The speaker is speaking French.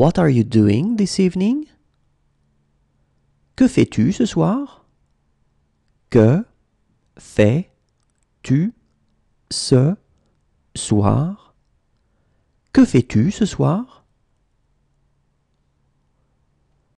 What are you doing this evening? Que fais-tu ce soir? Que fais-tu ce soir? Que fais-tu ce soir?